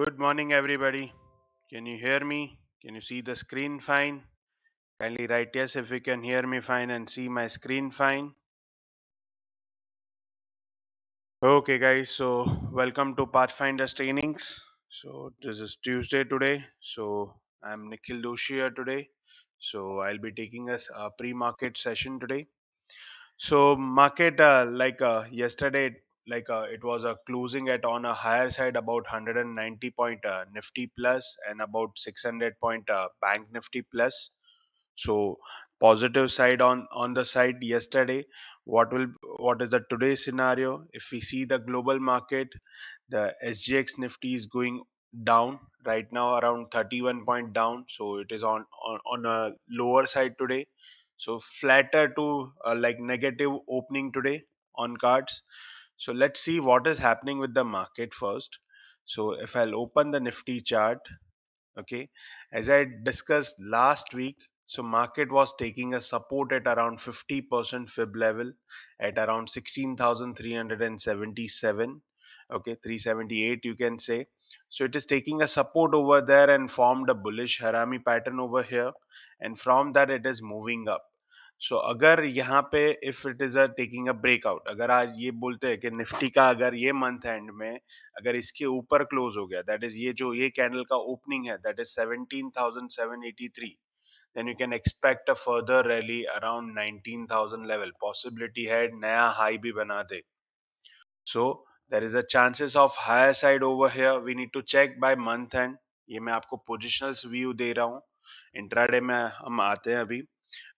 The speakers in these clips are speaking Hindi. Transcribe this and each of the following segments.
Good morning, everybody. Can you hear me? Can you see the screen fine? Kindly write yes if you can hear me fine and see my screen fine. Okay, guys, so welcome to Pathfinders trainings. So, this is Tuesday today. So, I'm Nikhil Doshi today. So, I'll be taking us a pre market session today. So, market uh, like uh, yesterday, like uh, it was a closing at on a higher side about 190 point uh, nifty plus and about 600 point uh, bank nifty plus so positive side on on the side yesterday what will what is the today scenario if we see the global market the sgx nifty is going down right now around 31 point down so it is on on, on a lower side today so flatter to uh, like negative opening today on cards so let's see what is happening with the market first. So if I'll open the Nifty chart, okay, as I discussed last week, so market was taking a support at around 50% fib level at around 16,377, okay, 378 you can say. So it is taking a support over there and formed a bullish Harami pattern over here. And from that it is moving up so so, अगर यहाँ पे if it is a taking a breakout अगर आज ये बोलते हैं कि निफ्टी का अगर ये मंथ एंड में अगर इसके ऊपर क्लोज हो गया दैट इज ये जो ये कैंडल का ओपनिंग है that is seventeen thousand seven eighty three then you can expect a further rally around nineteen thousand level possibility है नया हाई भी बना दे so there is a chances of higher side over here we need to check by month end ये मैं आपको पोजिशनल व्यू दे रहा हूँ इंट्राडे में हम आते हैं अभी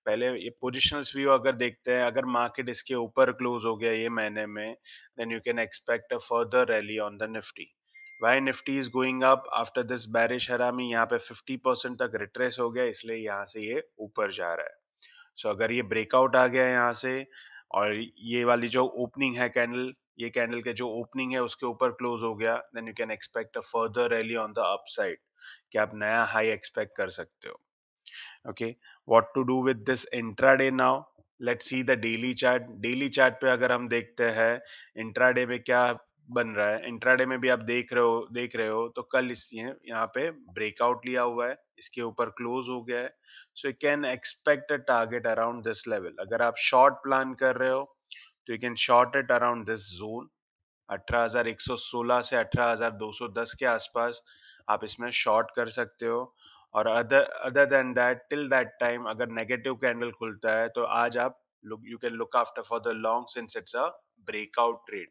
पहले ये पोजिशनल व्यू अगर देखते हैं अगर मार्केट इसके ऊपर क्लोज हो गया ये महीने में then you can expect a further rally on the Nifty why Nifty is going up after this bearish harami यहाँ पे 50 परसेंट तक रिट्रेस हो गया इसलिए यहाँ से ये ऊपर जा रहा है सो so, अगर ये ब्रेकआउट आ गया यहाँ से और ये वाली जो ओपनिंग है कैंडल ये कैंडल के जो ओपनिंग है उसके ऊपर क्लोज हो गया then you can expect a further rally on the upside कि आप नया हाई एक्सपेक्ट कर सकते हो okay what to do with this intraday now let see the daily chart daily chart पे अगर हम देखते हैं intraday में क्या बन रहा है इंट्राडे में भी आप देख रहे हो देख रहे हो तो कल इस यहाँ पे ब्रेकआउट लिया हुआ है इसके ऊपर क्लोज हो गया है so you can expect a target around this level अगर आप शॉर्ट प्लान कर रहे हो तो you can short it around this zone 18,116 से 18,210 के आसपास आप इसमें शॉर्ट कर सकते हो और other other then that till that time अगर नेगेटिव कैंडल खुलता है तो आज आप you can look after for the long since it's a breakout trade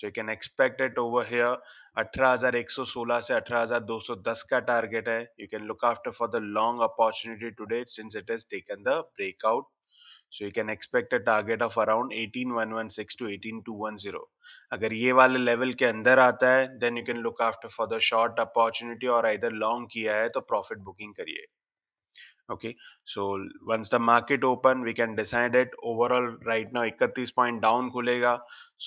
so you can expect it over here 18116 से 18210 का टारगेट है you can look after for the long opportunity today since it is taken the breakout so you can expect a target of around 18116 to 18210 अगर ये वाले लेवल के अंदर आता है then you can look after for the short opportunity और इधर लॉन्ग किया है तो प्रॉफिट बुकिंग करिए okay so once the market open we can decide it overall right now इकतीस पॉइंट डाउन खुलेगा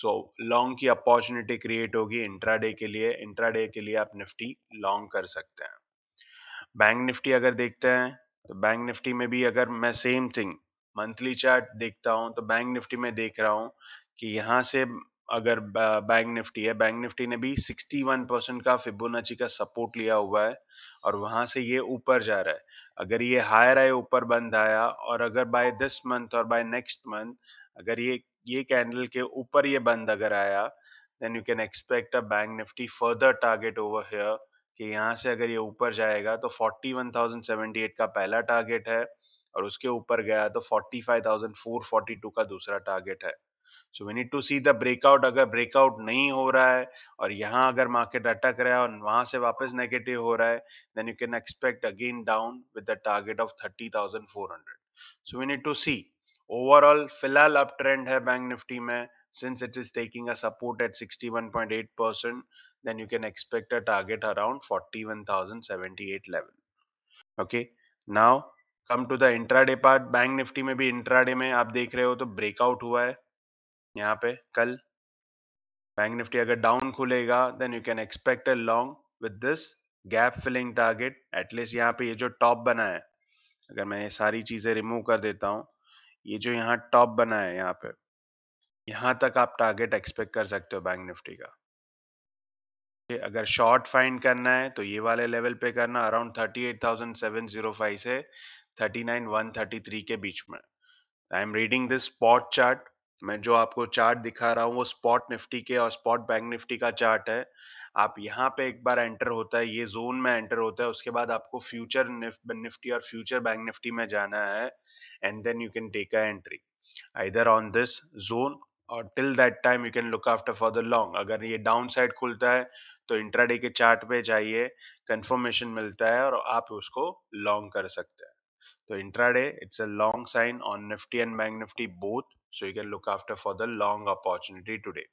so लॉन्ग की अपॉर्चुनिटी क्रिएट होगी intraday के लिए intraday के लिए आप निफ्टी लॉन्ग कर सकते हैं बैंक निफ्टी अगर देखते हैं तो बैंक निफ्टी में भी अगर मैं सेम थिंग मंथली चार्ट देखता हूं तो बैंक निफ्टी में देख रहा हूं कि यहां से अगर बैंक निफ्टी है बैंक निफ्टी ने भी 61 परसेंट का फिबोनाची का सपोर्ट लिया हुआ है और वहां से ये ऊपर जा रहा है अगर ये हायर आए ऊपर बंद आया और अगर बाय दिस मंथ और बाय नेक्स्ट मंथ अगर ये ये कैंडल के ऊपर ये बंद अगर आया then you can expect a bank Nifty further target over here कि यहाँ से अगर ये ऊपर जाएगा तो 41,078 का पहला टारगेट है और उसके ऊपर गया तो 45,442 का दूसरा टारगेट है so we need to see the breakout अगर ब्रेकआउट नहीं हो रहा है और यहाँ अगर मार्केट अटक रहा है और वहां से वापस नेगेटिव हो रहा है then you can expect again down with the target of thirty thousand four hundred so we need to see overall फिलहाल अप ट्रेंड है बैंक निफ्टी में since it is taking a support at sixty one point eight percent then you can expect a target around forty one thousand seventy eight level okay now come to the intraday part bank Nifty में भी इंट्राडे में आप देख रहे हो तो ब्रेकआउट हुआ है यहाँ पे कल बैंक निफ्टी अगर डाउन खुलेगा then you can expect a long with this gap filling target at least यहाँ पे ये जो टॉप बना है अगर मैं ये सारी चीजें रिमूव कर देता हूँ ये जो यहाँ टॉप बना है यहाँ पे यहाँ तक आप टारगेट एक्सपेक्ट कर सकते हो बैंक निफ्टी का अगर शॉर्ट फाइंड करना है तो ये वाले लेवल पे करना अराउंड 38,705 से 39,133 के बीच में I am reading this spot chart मैं जो आपको चार्ट दिखा रहा हूँ वो स्पॉट निफ्टी के और स्पॉट बैंक निफ्टी का चार्ट है आप यहाँ पे एक बार एंटर होता है ये जोन में एंटर होता है उसके बाद आपको फ्यूचर निफ्टी और फ्यूचर बैंक निफ्टी में जाना है and then you can take a entry either on this zone और till that time you can look after for the long अगर ये डाउन साइड खुलता है तो इंट्राडे के चार्ट पे जाइए कंफर्मेशन मिलता है और आप उसको लॉन्ग कर सकते हैं तो intraday it's a long sign on Nifty and bank Nifty both so you can look after for the long opportunity today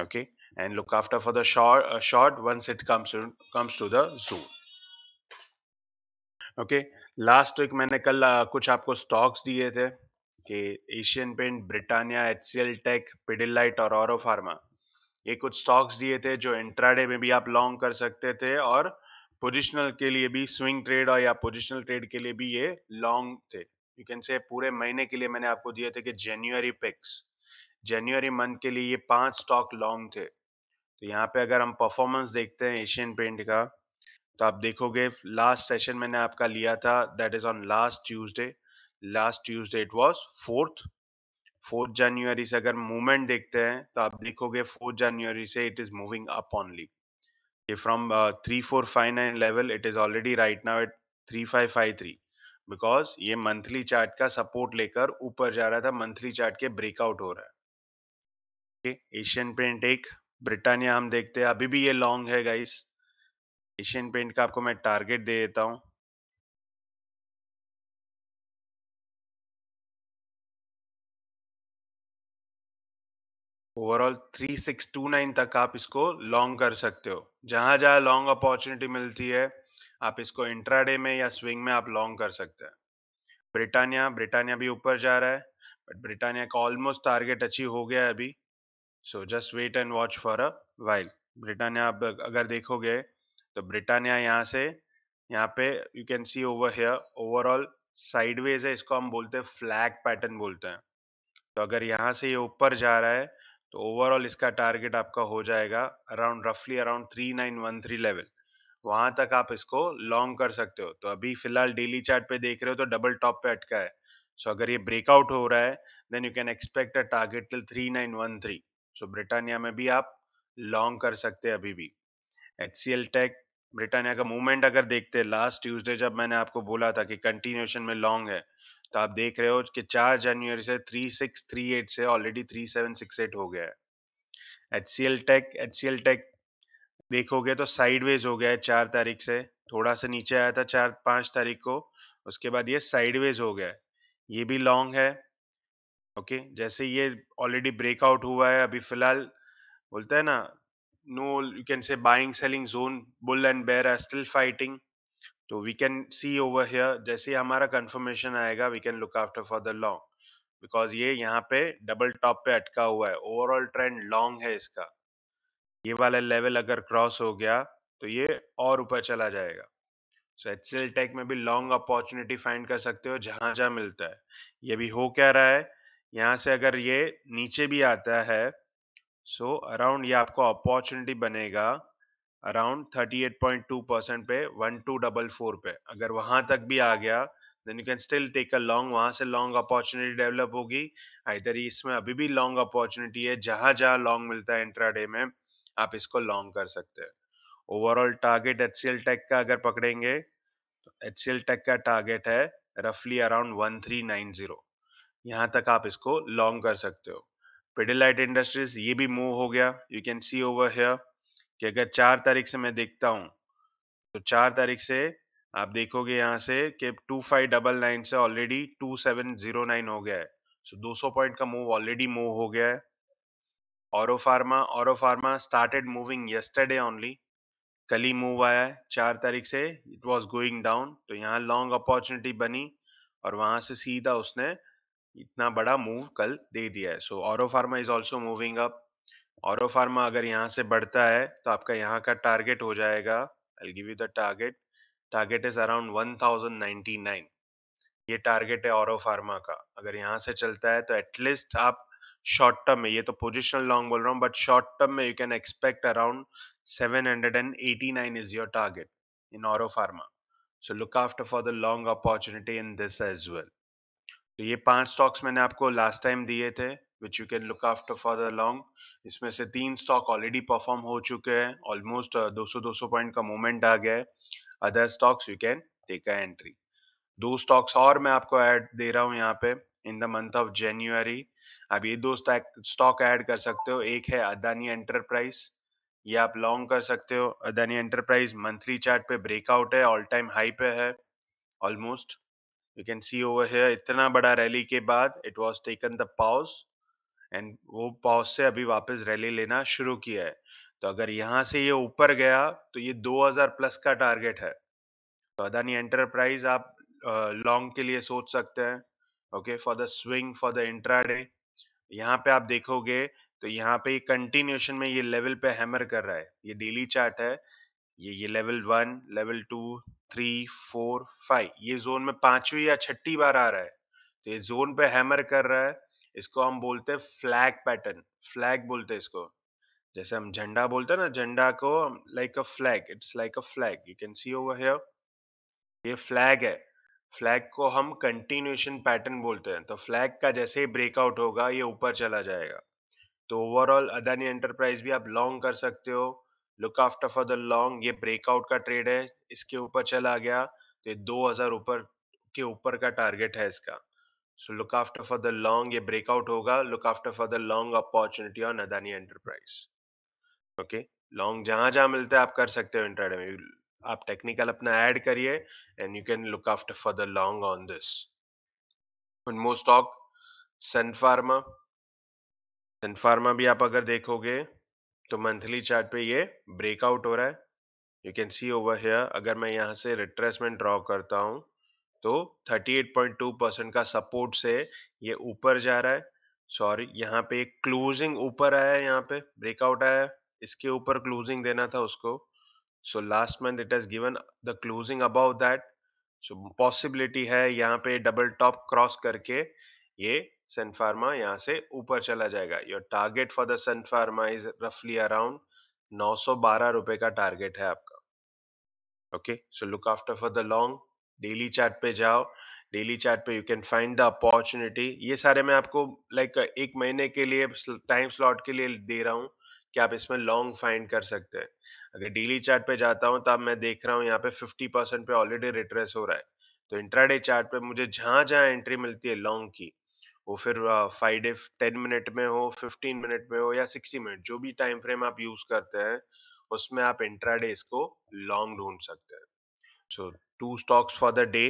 okay and look after for the short uh, short once it comes to, comes to the zoom okay last week मैंने कल uh, कुछ आपको स्टॉक्स दिए थे कि एशियन पेंट ब्रिटानिया एच सी एल टेक पिडिलाइट और औरो फार्मा ये कुछ स्टॉक्स दिए थे जो इंट्राडे में भी आप लॉन्ग कर सकते थे और पोजिशनल के लिए भी स्विंग ट्रेड और या पोजिशनल ट्रेड के लिए भी ये लॉन्ग थे यू कैन से पूरे महीने के लिए मैंने आपको दिए थे कि जनवरी पिक्स जनवरी मंथ के लिए ये पांच स्टॉक लॉन्ग थे तो यहाँ पे अगर हम परफॉर्मेंस देखते हैं एशियन पेंट का तो आप देखोगे लास्ट सेशन मैंने आपका लिया था that is on last Tuesday last Tuesday it was fourth fourth January से अगर मूवमेंट देखते हैं तो आप देखोगे फोर्थ जनवरी से it is moving up only ये from three four five nine level it is already right now at three five five three because ये मंथली चार्ट का सपोर्ट लेकर ऊपर जा रहा था मंथली चार्ट के ब्रेकआउट हो रहा है एशियन पेंट एक ब्रिटानिया हम देखते हैं अभी भी ये लॉन्ग है गाइस एशियन पेंट का आपको मैं टारगेट दे देता हूं ओवरऑल 3629 तक आप इसको लॉन्ग कर सकते हो जहां जहां लॉन्ग अपॉर्चुनिटी मिलती है आप इसको इंट्राडे में या स्विंग में आप लॉन्ग कर सकते हैं ब्रिटानिया ब्रिटानिया भी ऊपर जा रहा है बट ब्रिटानिया का ऑलमोस्ट टारगेट अचीव हो गया है अभी so just wait and watch for a while Britannia आप अगर देखोगे तो ब्रिटानिया यहाँ से यहाँ पे you can see over here overall sideways है इसको हम बोलते हैं फ्लैग पैटर्न बोलते हैं तो अगर यहाँ से ये ऊपर जा रहा है तो ओवरऑल इसका टारगेट आपका हो जाएगा अराउंड रफली around three nine one three level वहां तक आप इसको लॉन्ग कर सकते हो तो अभी फिलहाल डेली चार्ट पे देख रहे हो तो डबल टॉप पे अटका है सो so, अगर ये ब्रेकआउट हो रहा है then you can expect a target till three nine one three so Britannia में भी आप लॉन्ग कर सकते हैं अभी भी एच सी एल टेक ब्रिटानिया का मूवमेंट अगर देखते हैं लास्ट ट्यूजडे जब मैंने आपको बोला था कि कंटिन्यूशन में लॉन्ग है तो आप देख रहे हो कि चार जनवरी से थ्री सिक्स थ्री एट से already three seven six eight हो गया है H C L Tech H C L Tech देखोगे तो साइडवेज हो गया है चार तारीख से थोड़ा सा नीचे आया था चार पाँच तारीख को उसके बाद ये साइडवेज हो गया है ये भी लॉन्ग है ओके जैसे ये ऑलरेडी ब्रेकआउट हुआ है अभी फिलहाल बोलते हैं ना no you can say buying selling zone bull and bear are still fighting तो we can see over here जैसे हमारा कंफर्मेशन आएगा we can look after for the long because ये यहाँ पे डबल टॉप पे अटका हुआ है ओवरऑल ट्रेंड लॉन्ग है इसका ये वाला लेवल अगर क्रॉस हो गया तो ये और ऊपर चला जाएगा सो एच टेक में भी लॉन्ग अपॉर्चुनिटी फाइंड कर सकते हो जहां जहां मिलता है ये भी हो क्या रहा है यहाँ से अगर ये नीचे भी आता है सो so अराउंड ये आपको अपॉर्चुनिटी बनेगा अराउंड 38.2 परसेंट पे वन टू डबल फोर पे अगर वहां तक भी आ गया then you can still take a long वहां से लॉन्ग अपॉर्चुनिटी डेवलप होगी इधर इसमें अभी भी लॉन्ग अपॉर्चुनिटी है जहां जहां लॉन्ग मिलता है इंट्राडे में आप इसको लॉन्ग कर सकते हैं ओवरऑल टारगेट एच सी टेक का अगर पकड़ेंगे एच सी टेक का टारगेट है रफली around one three nine zero यहाँ तक आप इसको लॉन्ग कर सकते हो पेडिलाइट इंडस्ट्रीज ये भी मूव हो गया you can see over here कि अगर चार तारीख से मैं देखता हूँ तो चार तारीख से आप देखोगे यहाँ से कि टू फाइव डबल नाइन से already two seven zero nine हो गया है सो दो सौ पॉइंट का मूव ऑलरेडी मूव हो गया है Auro Pharma pharma started moving yesterday only कल ही मूव आया है चार तारीख से इट वॉज गोइंग डाउन तो यहाँ लॉन्ग अपॉर्चुनिटी बनी और वहाँ से सीधा उसने इतना बड़ा मूव कल दे दिया है सो Pharma is also moving up Pharma अगर यहाँ से बढ़ता है तो आपका यहाँ का टारगेट हो जाएगा I give you the target target is around one thousand ninety nine ये टारगेट है फार्मा का अगर यहाँ से चलता है तो एटलीस्ट आप शॉर्ट टर्म में ये तो पोजिशनल लॉन्ग बोल रहा हूँ बट शॉर्ट टर्म में you can expect around nine is your target in Auro Pharma so look after for the long opportunity in this as well तो ये पांच स्टॉक्स मैंने आपको लास्ट टाइम दिए थे which you can look after for the long इसमें से तीन स्टॉक ऑलरेडी परफॉर्म हो चुके हैं ऑलमोस्ट दो uh, दो सौ पॉइंट का मूवमेंट आ गया है other stocks you can take a entry दो स्टॉक्स और मैं आपको ऐड दे रहा हूँ यहाँ पे in the month of January आप ये दो स्टॉक ऐड कर सकते हो एक है अदानी एंटरप्राइज ये आप लॉन्ग कर सकते हो अदानी एंटरप्राइज मंथली चार्ट पे ब्रेकआउट है ऑल टाइम हाई पे है almost you can see over है इतना बड़ा रैली के बाद it was taken the pause and वो पॉज से अभी वापस रैली लेना शुरू किया है तो अगर यहाँ से ये ऊपर गया तो ये 2000 प्लस का टारगेट है तो अदानी एंटरप्राइज आप लॉन्ग के लिए सोच सकते हैं okay for the swing for the intraday यहाँ पे आप देखोगे तो यहाँ पे कंटिन्यूशन में ये लेवल पे हैमर कर रहा है ये डेली चार्ट है ये ये level one level two three four five ये जोन में पांचवी या छठी बार आ रहा है तो ये जोन पे हैमर कर रहा है इसको हम बोलते हैं फ्लैग पैटर्न फ्लैग बोलते हैं इसको जैसे हम झंडा बोलते हैं ना झंडा को like a flag it's like a flag you can see over here ये फ्लैग है फ्लैग को हम कंटिन्यूशन पैटर्न बोलते हैं तो फ्लैग का जैसे ही ब्रेकआउट होगा ये ऊपर चला जाएगा तो ओवरऑल अदानी एंटरप्राइज भी आप लॉन्ग कर सकते हो look after for the long ये ब्रेकआउट का ट्रेड है इसके ऊपर चला गया तो ये दो हज़ार ऊपर के ऊपर का टारगेट है इसका so look after for the long ये ब्रेकआउट होगा look after for the long opportunity on Adani enterprise okay long जहां जहां मिलता है आप कर सकते हो इंटरडे में आप टेक्निकल अपना ऐड करिए and you can look after for the long on this one Sun Pharma Sun Pharma भी आप अगर देखोगे तो मंथली चार्ट पे ये ब्रेकआउट हो रहा है you can see over here अगर मैं यहाँ से रिट्रेसमेंट ड्रॉ करता हूँ तो 38.2 परसेंट का सपोर्ट से ये ऊपर जा रहा है सॉरी यहाँ पे एक क्लोजिंग ऊपर आया है यहाँ पे ब्रेकआउट आया है इसके ऊपर क्लोजिंग देना था उसको so last month it has given the closing above that so possibility है यहाँ पे डबल टॉप क्रॉस करके ये सन फार्मा यहाँ से ऊपर चला जाएगा your target for the Sun Pharma is रफली अराउंड नौ सौ बारह रुपए का टारगेट है आपका okay so look after for the long daily chart पे जाओ डेली चार्ट पे you can find the opportunity ये सारे मैं आपको लाइक like, एक महीने के लिए टाइम स्लॉट के लिए दे रहा हूँ कि आप इसमें लॉन्ग फाइंड कर सकते हैं अगर डेली चार्ट पे जाता हूँ तब मैं देख रहा हूँ यहाँ पे फिफ्टी परसेंट पे ऑलरेडी रिट्रेस हो रहा है तो इंट्राडे चार्ट पे मुझे जहाँ जहाँ एंट्री मिलती है लॉन्ग की वो फिर फाइव डे टेन मिनट में हो फिफ्टीन मिनट में हो या सिक्सटी मिनट जो भी टाइम फ्रेम आप यूज करते हैं उसमें आप इंट्राडे इसको लॉन्ग ढूंढ सकते हैं so two stocks for the day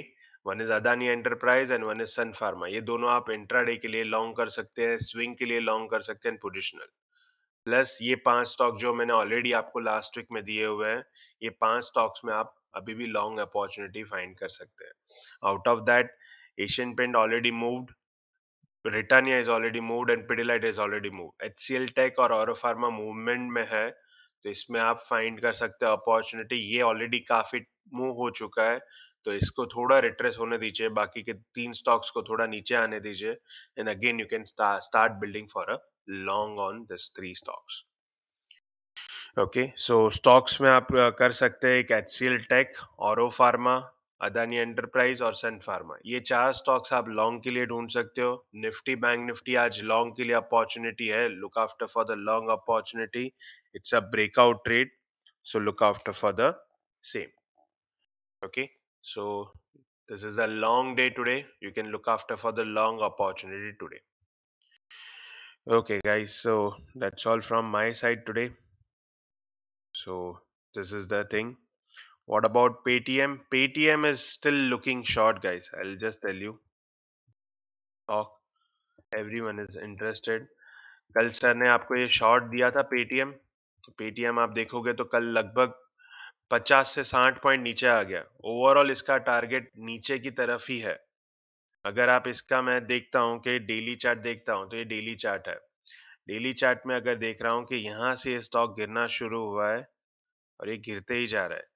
one is Adani enterprise and one is Sun Pharma ये दोनों आप इंट्राडे के लिए लॉन्ग कर सकते हैं स्विंग के लिए लॉन्ग कर सकते हैं पोजिशनल प्लस ये पांच स्टॉक जो मैंने ऑलरेडी आपको लास्ट वीक में दिए हुए हैं ये पांच स्टॉक्स में आप अभी भी लॉन्ग अपॉर्चुनिटी फाइंड कर सकते हैं out of that Asian paint already moved Britannia is already moved and Pidilite is already move H C L take और औरफार्मा मूवमेंट में है तो इसमें आप फाइंड कर सकते हैं अपॉर्चुनिटी ये ऑलरेडी काफी मूव हो चुका है तो इसको थोड़ा रिट्रेस होने दीजिए बाकी के तीन स्टॉक्स को थोड़ा नीचे आने दीजिए and again you can start building for a long on this three stocks okay so stocks में आप कर सकते हैं एक एच सी एल टेक और फार्मा अदानी एंटरप्राइज और सन फार्मा ये चार स्टॉक्स आप लॉन्ग के लिए ढूंढ सकते हो निफ्टी बैंक निफ्टी आज लॉन्ग के लिए अपॉर्चुनिटी है look after for the long opportunity it's a breakout trade so look after for the same okay so this is a long day today you can look after for the long opportunity today Okay, guys, so that's all from my side today. So this is the thing. What about Paytm? Paytm is still looking short, guys. I'll just tell you. Talk. Everyone is interested. कल सर ने आपको ये शॉर्ट दिया था पेटीएम पेटीएम आप देखोगे तो कल लगभग 50 से 60 पॉइंट नीचे आ गया ओवरऑल इसका टारगेट नीचे की तरफ ही है अगर आप इसका मैं देखता हूँ कि डेली चार्ट देखता हूँ तो ये डेली चार्ट है डेली चार्ट में अगर देख रहा हूँ कि यहाँ से स्टॉक गिरना शुरू हुआ है और ये गिरते ही जा रहा है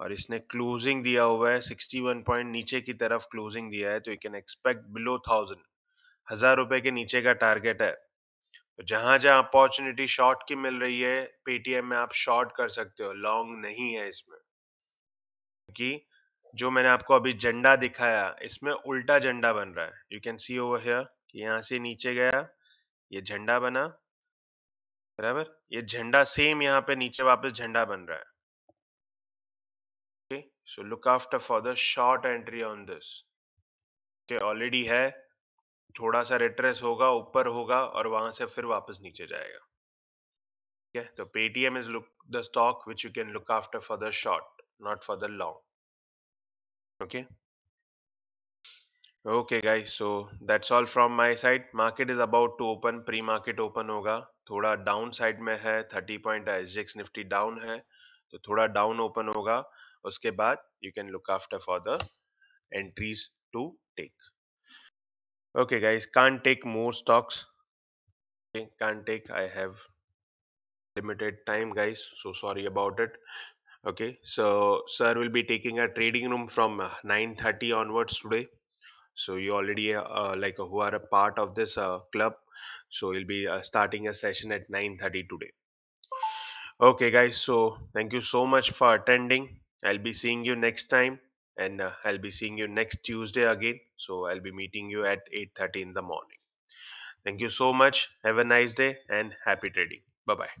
और इसने क्लोजिंग दिया हुआ है 61 पॉइंट नीचे की तरफ क्लोजिंग दिया है तो you can expect below thousand हजार रुपए के नीचे का टारगेट है तो जहां जहां अपॉर्चुनिटी शॉर्ट की मिल रही है पेटीएम में आप शॉर्ट कर सकते हो लॉन्ग नहीं है इसमें कि जो मैंने आपको अभी झंडा दिखाया इसमें उल्टा झंडा बन रहा है you can see over here कि यहाँ से नीचे गया ये झंडा बना बराबर ये झंडा सेम यहाँ पे नीचे वापस झंडा बन रहा है okay so look after for the short entry on this okay already है थोड़ा सा रिट्रेस होगा ऊपर होगा और वहां से फिर वापस नीचे जाएगा ठीक है तो Paytm is look the stock which you can look after for the short not for the long okay okay guys so that's all from my side market is about to open pre-market open होगा थोड़ा डाउन साइड में है 30 point S G Nifty down है तो थोड़ा डाउन ओपन होगा उसके बाद you can look after for the entries to take okay guys can't take more stocks okay, can't take i have limited time guys so sorry about it Okay, so sir will be taking a trading room from 9:30 uh, onwards today. So you already uh, like who are a part of this uh, club. So you'll be uh, starting a session at 9:30 today. Okay, guys. So thank you so much for attending. I'll be seeing you next time, and uh, I'll be seeing you next Tuesday again. So I'll be meeting you at 8:30 in the morning. Thank you so much. Have a nice day and happy trading. Bye bye.